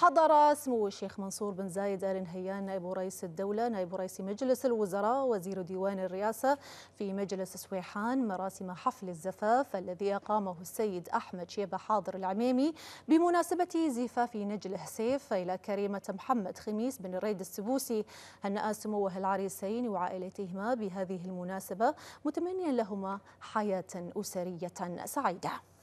حضر سمو الشيخ منصور بن زايد آل نهيان نائب رئيس الدولة نائب رئيس مجلس الوزراء وزير ديوان الرئاسة في مجلس سويحان مراسم حفل الزفاف الذي أقامه السيد أحمد شيبة حاضر العميمي بمناسبة زفاف نجل حسيف إلى كريمة محمد خميس بن الريد السبوسي هنأ سموه العريسين وعائلتهما بهذه المناسبة متمنيا لهما حياة أسرية سعيدة